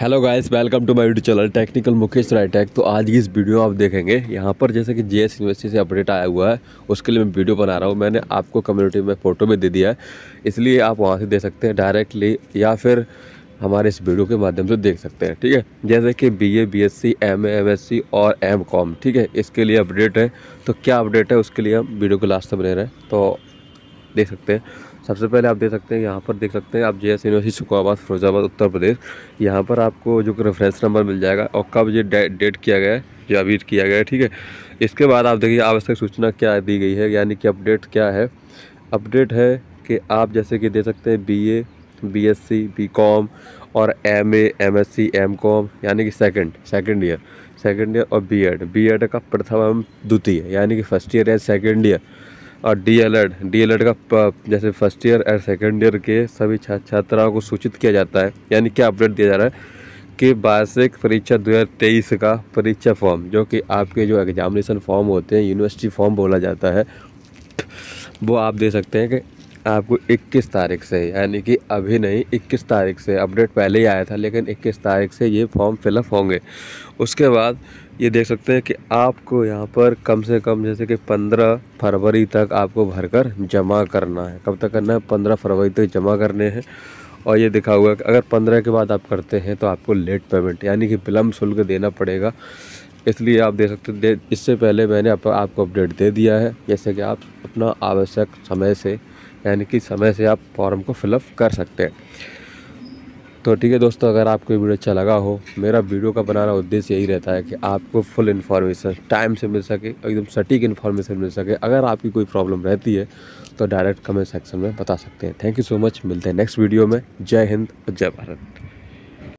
hello guys welcome to my YouTube channel technical Mukesh Rai tech तो आज की इस वीडियो आप देखेंगे यहाँ पर जैसे कि जीएस एस यूनिवर्सिटी से अपडेट आया हुआ है उसके लिए मैं वीडियो बना रहा हूँ मैंने आपको कम्युनिटी में फ़ोटो भी दे दिया है इसलिए आप वहाँ से दे सकते हैं डायरेक्टली या फिर हमारे इस वीडियो के माध्यम से देख सकते हैं ठीक है जैसे कि B A B S C M A M S C और एम कॉम ठीक है इसके लिए अपडेट है तो क्या अपडेट है उसके लिए हम वीडियो को लास्ट तक बने रहें तो देख सकते हैं सबसे पहले आप देख सकते हैं यहाँ पर देख सकते हैं आप J S university Shukabad Firozabad Uttar Pradesh यहाँ पर आपको जो रेफरेंस नंबर मिल जाएगा और कब ये डेट किया गया है या अभी किया गया है ठीक है इसके बाद आप देखिए आवश्यक सूचना क्या दी गई है यानी कि अपडेट क्या है अपडेट है कि आप जैसे कि देख सकते हैं B A B S C B com और M A M S C M com यानी कि second second year second year और बी एड बी एड का प्रथम द्वितीय यानी कि फर्स्ट ईयर या सेकेंड ईयर और डीएलएड डीएलएड का जैसे first year and second year के सभी छात्र छात्राओं को सूचित किया जाता है यानी क्या अपडेट दिया जा रहा है कि वार्षिक परीक्षा 2023 का परीक्षा फॉर्म जो कि आपके जो एग्जामिनेशन फॉर्म होते हैं यूनिवर्सिटी फॉर्म बोला जाता है वो आप दे सकते हैं कि आपको 21 तारीख से यानी कि अभी नहीं 21 तारीख से अपडेट पहले ही आया था लेकिन 21 तारीख से ये फॉर्म फिलअप होंगे उसके बाद ये देख सकते हैं कि आपको यहाँ पर कम से कम जैसे कि 15 फरवरी तक आपको भरकर जमा करना है कब तक करना है पंद्रह फरवरी तक जमा करने हैं और ये दिखा हुआ है कि अगर पंद्रह के बाद आप करते हैं तो आपको लेट पेमेंट यानी कि विलम्ब शुल्क देना पड़ेगा इसलिए आप देख सकते दे इससे पहले मैंने आप, आपको अपडेट दे दिया है जैसे कि आप अपना आवश्यक समय से यानी कि समय से आप फॉर्म को फिलअप कर सकते हैं तो ठीक है दोस्तों अगर आपको ये वीडियो अच्छा लगा हो मेरा वीडियो का बनाना उद्देश्य यही रहता है कि आपको फुल इन्फॉर्मेशन टाइम से मिल सके एकदम सटीक इन्फॉर्मेशन मिल सके अगर आपकी कोई प्रॉब्लम रहती है तो डायरेक्ट कमेंट सेक्शन में बता सकते हैं थैंक यू सो मच मिलते हैं नेक्स्ट वीडियो में जय हिंद जय भारत